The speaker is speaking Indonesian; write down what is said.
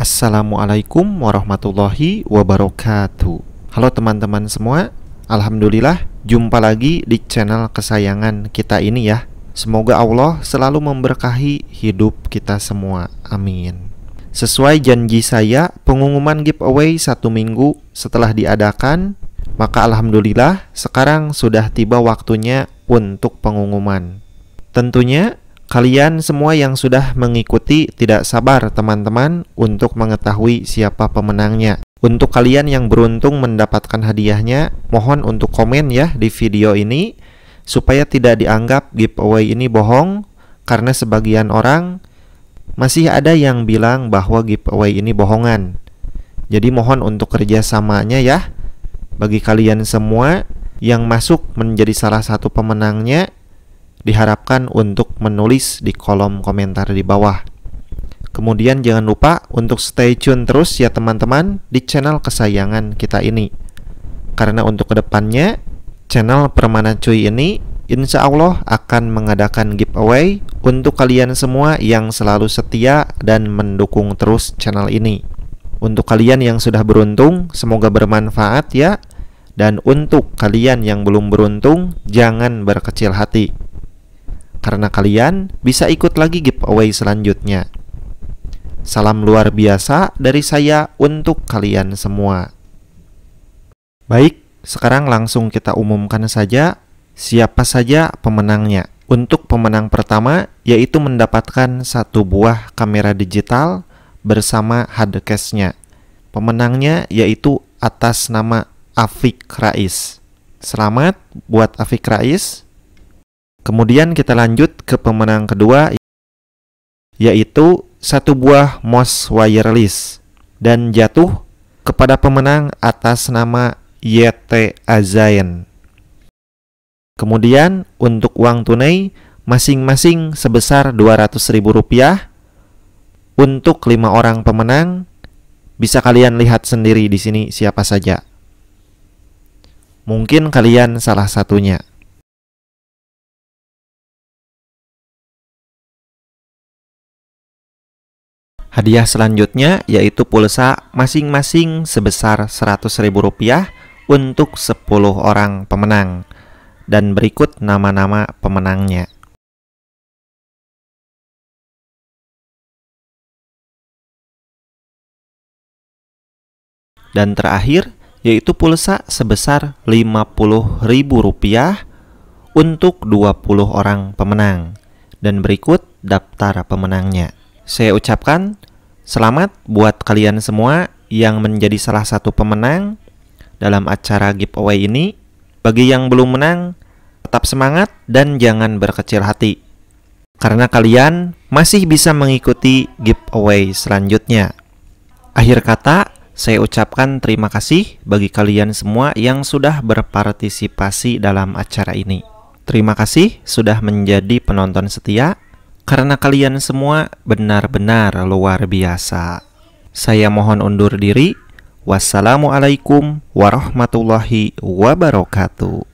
Assalamualaikum warahmatullahi wabarakatuh. Halo teman-teman semua, alhamdulillah jumpa lagi di channel kesayangan kita ini ya. Semoga Allah selalu memberkahi hidup kita semua. Amin. Sesuai janji saya, pengumuman giveaway satu minggu setelah diadakan, maka alhamdulillah sekarang sudah tiba waktunya untuk pengumuman. Tentunya Kalian semua yang sudah mengikuti tidak sabar teman-teman untuk mengetahui siapa pemenangnya. Untuk kalian yang beruntung mendapatkan hadiahnya, mohon untuk komen ya di video ini supaya tidak dianggap giveaway ini bohong karena sebagian orang masih ada yang bilang bahwa giveaway ini bohongan. Jadi mohon untuk kerjasamanya ya bagi kalian semua yang masuk menjadi salah satu pemenangnya diharapkan untuk menulis di kolom komentar di bawah. Kemudian jangan lupa untuk stay tune terus ya teman-teman di channel kesayangan kita ini. Karena untuk kedepannya, channel Permana Cuy ini insya Allah akan mengadakan giveaway untuk kalian semua yang selalu setia dan mendukung terus channel ini. Untuk kalian yang sudah beruntung, semoga bermanfaat ya. Dan untuk kalian yang belum beruntung, jangan berkecil hati karena kalian bisa ikut lagi giveaway selanjutnya. Salam luar biasa dari saya untuk kalian semua. Baik, sekarang langsung kita umumkan saja siapa saja pemenangnya. Untuk pemenang pertama yaitu mendapatkan satu buah kamera digital bersama hardcase-nya. Pemenangnya yaitu atas nama Afik Rais. Selamat buat Afik Rais Kemudian kita lanjut ke pemenang kedua yaitu satu buah MOS wireless dan jatuh kepada pemenang atas nama YT Azain. Kemudian untuk uang tunai masing-masing sebesar Rp200.000 untuk lima orang pemenang. Bisa kalian lihat sendiri di sini siapa saja. Mungkin kalian salah satunya. Hadiah selanjutnya yaitu pulsa masing-masing sebesar Rp100.000 untuk 10 orang pemenang. Dan berikut nama-nama pemenangnya. Dan terakhir, yaitu pulsa sebesar Rp50.000 untuk 20 orang pemenang. Dan berikut daftar pemenangnya saya ucapkan selamat buat kalian semua yang menjadi salah satu pemenang dalam acara giveaway ini. Bagi yang belum menang, tetap semangat dan jangan berkecil hati. Karena kalian masih bisa mengikuti giveaway selanjutnya. Akhir kata, saya ucapkan terima kasih bagi kalian semua yang sudah berpartisipasi dalam acara ini. Terima kasih sudah menjadi penonton setia karena kalian semua benar-benar luar biasa. Saya mohon undur diri. Wassalamualaikum warahmatullahi wabarakatuh.